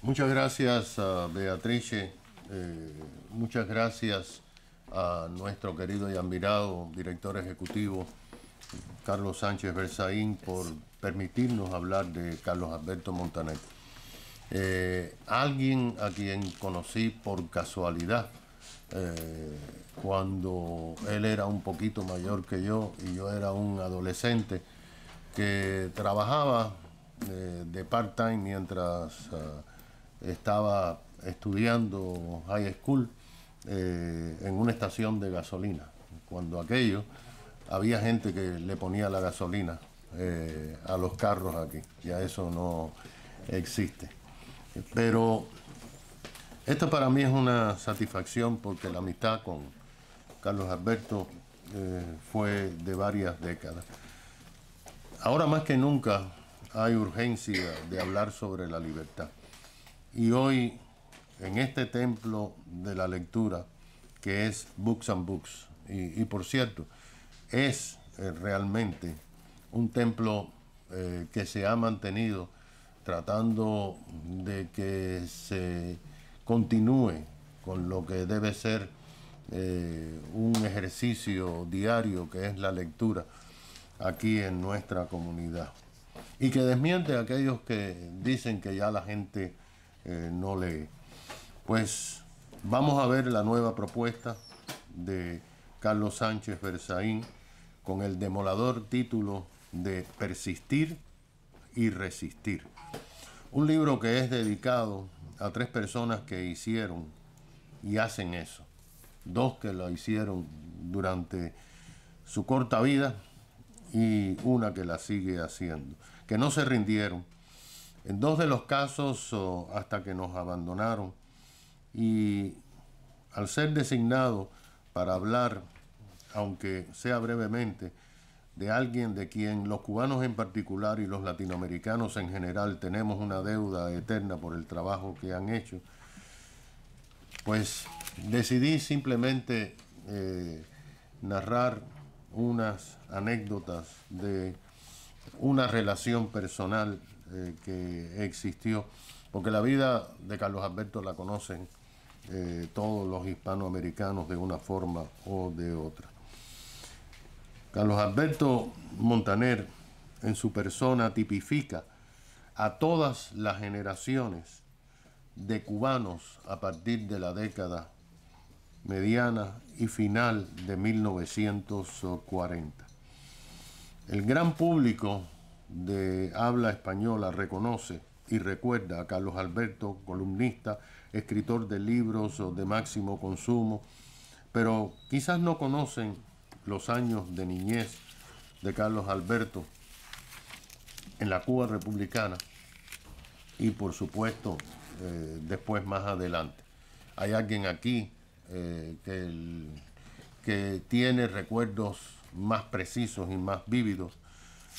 Muchas gracias a Beatrice, eh, muchas gracias a nuestro querido y admirado director ejecutivo Carlos Sánchez Berzaín por permitirnos hablar de Carlos Alberto Montaner. Eh, alguien a quien conocí por casualidad eh, cuando él era un poquito mayor que yo y yo era un adolescente que trabajaba de part-time mientras... Ah, estaba estudiando high school eh, en una estación de gasolina. Cuando aquello, había gente que le ponía la gasolina eh, a los carros aquí. Ya eso no existe. Pero esto para mí es una satisfacción porque la amistad con Carlos Alberto eh, fue de varias décadas. Ahora más que nunca hay urgencia de hablar sobre la libertad. Y hoy, en este templo de la lectura, que es Books and Books, y, por cierto, es eh, realmente un templo eh, que se ha mantenido tratando de que se continúe con lo que debe ser eh, un ejercicio diario que es la lectura aquí en nuestra comunidad. Y que desmiente a aquellos que dicen que ya la gente eh, no lee. Pues vamos a ver la nueva propuesta de Carlos Sánchez Berzaín con el demolador título de Persistir y Resistir. Un libro que es dedicado a tres personas que hicieron y hacen eso. Dos que lo hicieron durante su corta vida y una que la sigue haciendo. Que no se rindieron en dos de los casos hasta que nos abandonaron y al ser designado para hablar, aunque sea brevemente, de alguien de quien los cubanos en particular y los latinoamericanos en general tenemos una deuda eterna por el trabajo que han hecho, pues decidí simplemente eh, narrar unas anécdotas de una relación personal eh, que existió, porque la vida de Carlos Alberto la conocen eh, todos los hispanoamericanos de una forma o de otra. Carlos Alberto Montaner en su persona tipifica a todas las generaciones de cubanos a partir de la década mediana y final de 1940. El gran público de habla española reconoce y recuerda a Carlos Alberto, columnista, escritor de libros de máximo consumo, pero quizás no conocen los años de niñez de Carlos Alberto en la Cuba republicana y por supuesto eh, después más adelante. Hay alguien aquí eh, que, que tiene recuerdos más precisos y más vívidos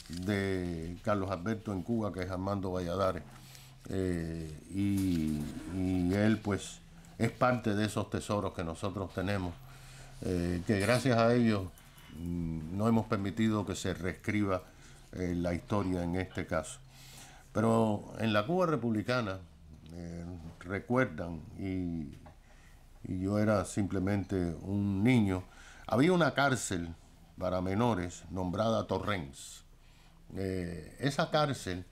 de Carlos Alberto en Cuba, que es Armando Valladares. Eh, y, él pues es parte de esos tesoros que nosotros tenemos, eh, que gracias a ellos mm, no hemos permitido que se reescriba eh, la historia en este caso. Pero en la Cuba republicana recuerdan, y yo era simplemente un niño, había una cárcel para menores nombrada Torrens eh, esa cárcel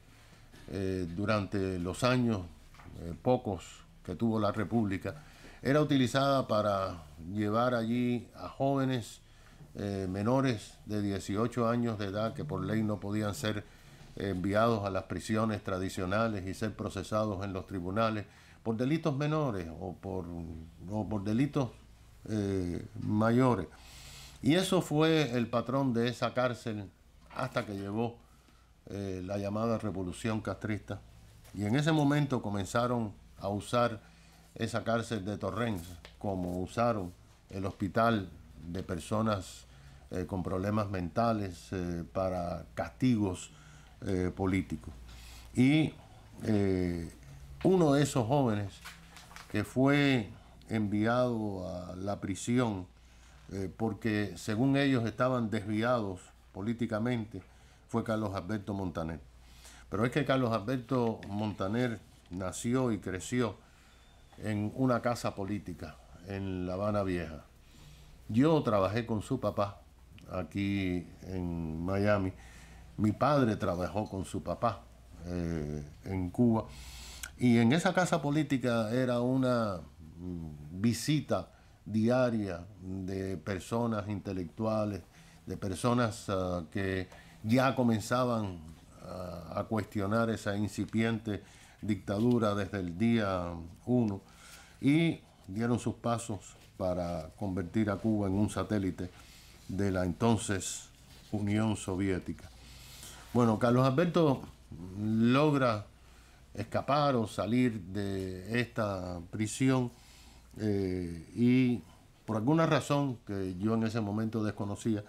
eh, durante los años eh, pocos que tuvo la República era utilizada para llevar allí a jóvenes menores de 18 años de edad que por ley no podían ser enviados a las prisiones tradicionales y ser procesados en los tribunales por delitos menores o por, por delitos mayores. Y eso fue el patrón de esa cárcel hasta que llevó eh, la llamada revolución castrista. Y en ese momento comenzaron a usar esa cárcel de Torrens, como usaron el hospital de personas eh, con problemas mentales eh, para castigos políticos. Y uno de esos jóvenes que fue enviado a la prisión porque según ellos estaban desviados políticamente, fue Carlos Alberto Montaner. Pero es que Carlos Alberto Montaner nació y creció en una casa política en La Habana Vieja. Yo trabajé con su papá aquí en Miami. Mi padre trabajó con su papá eh, en Cuba. Y en esa casa política era una mm, visita diaria de personas intelectuales, de personas ah, que ya comenzaban ah, a, cuestionar esa incipiente dictadura desde el día 1 y dieron sus pasos para convertir a Cuba en un satélite de la entonces Unión Soviética. Bueno, Carlos Alberto logra escapar o salir de esta prisión eh, y por alguna razón que yo en ese momento desconocía,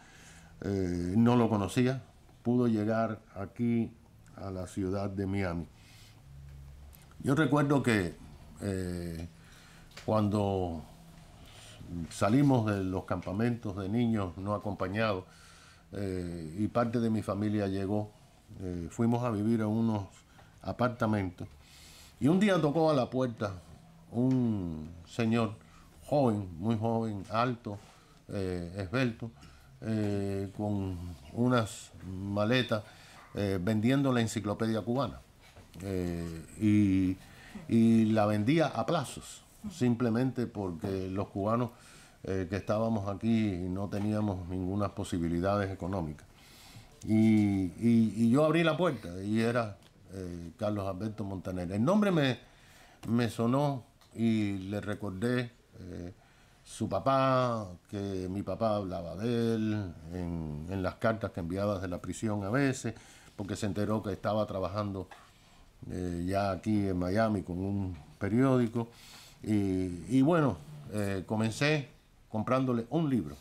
eh, no lo conocía, pudo llegar aquí a la ciudad de Miami. Yo recuerdo que eh, cuando salimos de los campamentos de niños no acompañados eh, y parte de mi familia llegó, eh, fuimos a vivir en unos apartamentos y un día tocó a la puerta un señor joven, muy joven, alto, esbelto, eh, con unas maletas eh, vendiendo la enciclopedia cubana. Eh, y, la vendía a plazos, simplemente porque los cubanos que estábamos aquí no teníamos ninguna posibilidad económica Y, yo abrí la puerta y era Carlos Alberto Montaner. El nombre me, me sonó y le recordé su papá, que mi papá hablaba de él en, las cartas que enviaba de la prisión a veces, porque se enteró que estaba trabajando eh, ya aquí en Miami con un periódico. Y, bueno, eh, comencé comprándole un libro,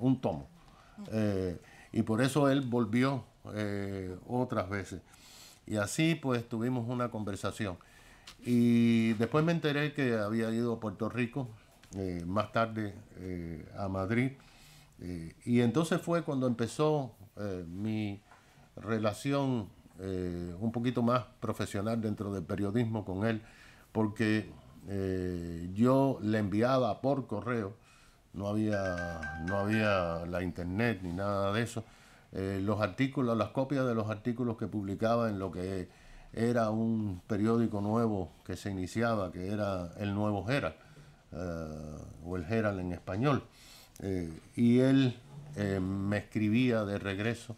un tomo. Eh, y por eso él volvió otras veces. Y así pues tuvimos una conversación. Y después me enteré que había ido a Puerto Rico eh, más tarde eh, a Madrid. Eh, y entonces fue cuando empezó mi relación un poquito más profesional dentro del periodismo con él, porque yo le enviaba por correo, no había, no había la internet ni nada de eso, los artículos, las copias de los artículos que publicaba en lo que era un periódico nuevo que se iniciaba, que era El Nuevo Herald eh, o el Herald en español. Eh, y él eh, me escribía de regreso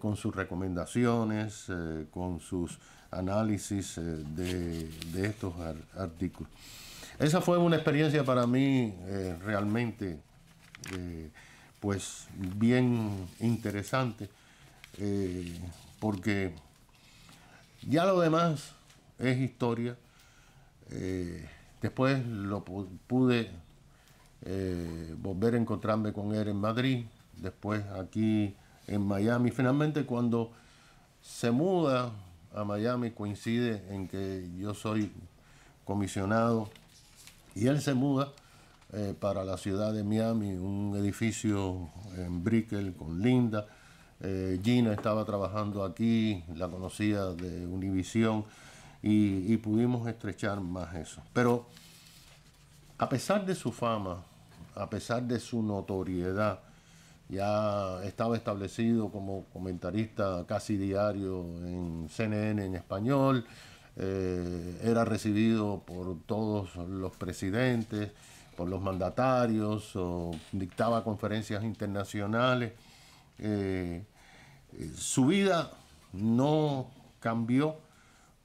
con sus recomendaciones, con sus análisis de, estos artículos. Esa fue una experiencia para mí realmente pues bien interesante porque ya lo demás es historia. Después lo pude eh, volver a encontrarme con él en Madrid, después aquí en Miami. Finalmente cuando se muda a Miami coincide en que yo soy comisionado y él se muda eh, para la ciudad de Miami, un edificio en Brickell con Linda. Eh, Gina estaba trabajando aquí, la conocía de Univision y, pudimos estrechar más eso. Pero a pesar de su fama, a pesar de su notoriedad, ya estaba establecido como comentarista casi diario en CNN en español, eh, era recibido por todos los presidentes, por los mandatarios, dictaba conferencias internacionales. Eh, eh, su vida no cambió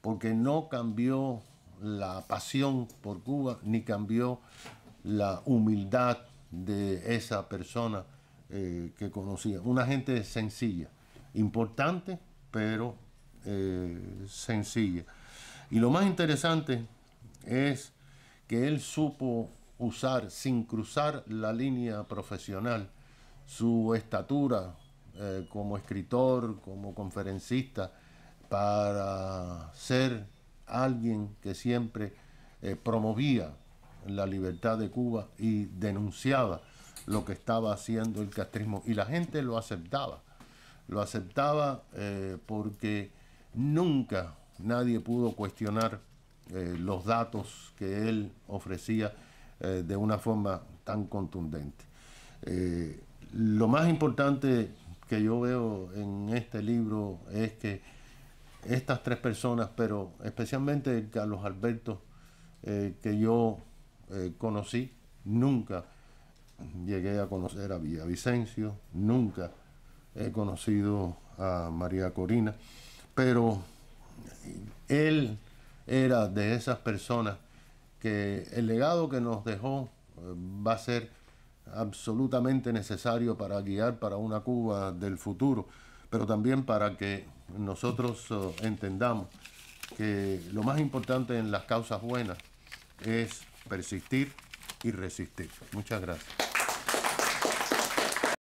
porque no cambió la pasión por Cuba ni cambió la humildad de esa persona eh, que conocía. Una gente sencilla, importante, pero eh, sencilla. Y lo más interesante es que él supo usar, sin cruzar la línea profesional, su estatura eh, como escritor, como conferencista, para ser alguien que siempre eh, promovía la libertad de Cuba y denunciaba lo que estaba haciendo el castrismo. Y la gente lo aceptaba, lo aceptaba eh, porque nunca nadie pudo cuestionar eh, los datos que él ofrecía de una forma tan contundente. lo más importante que yo veo en este libro es que estas tres personas, pero especialmente Carlos Alberto, eh, que yo eh, conocí, nunca llegué a conocer a Villavicencio, nunca he conocido a María Corina, pero él era de esas personas que el legado que nos dejó eh, va a ser absolutamente necesario para guiar para una Cuba del futuro, pero también para que nosotros eh, entendamos que lo más importante en las causas buenas es persistir y resistir. Muchas gracias.